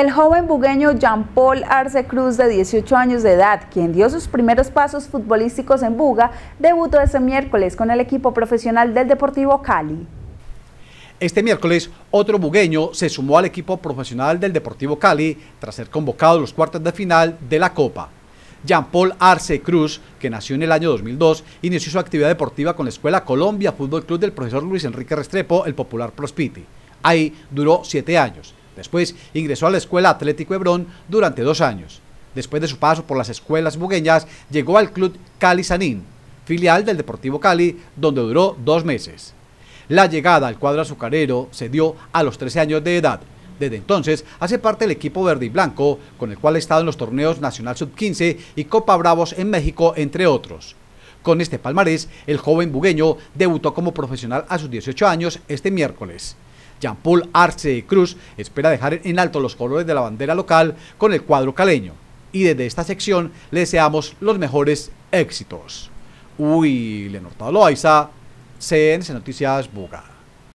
El joven bugueño Jean-Paul Arce Cruz, de 18 años de edad, quien dio sus primeros pasos futbolísticos en Buga, debutó este miércoles con el equipo profesional del Deportivo Cali. Este miércoles, otro bugueño se sumó al equipo profesional del Deportivo Cali tras ser convocado a los cuartos de final de la Copa. Jean-Paul Arce Cruz, que nació en el año 2002, inició su actividad deportiva con la Escuela Colombia Fútbol Club del profesor Luis Enrique Restrepo, el popular Prospiti. Ahí duró siete años. Después ingresó a la Escuela Atlético Hebrón durante dos años. Después de su paso por las escuelas bugueñas, llegó al club Cali Sanín, filial del Deportivo Cali, donde duró dos meses. La llegada al cuadro azucarero se dio a los 13 años de edad. Desde entonces hace parte del equipo verde y blanco, con el cual ha estado en los torneos Nacional Sub-15 y Copa Bravos en México, entre otros. Con este palmarés, el joven bugueño debutó como profesional a sus 18 años este miércoles. Jean-Paul Arce Cruz espera dejar en alto los colores de la bandera local con el cuadro caleño. Y desde esta sección le deseamos los mejores éxitos. Uy, Lenor Loaiza, CNC Noticias Buga.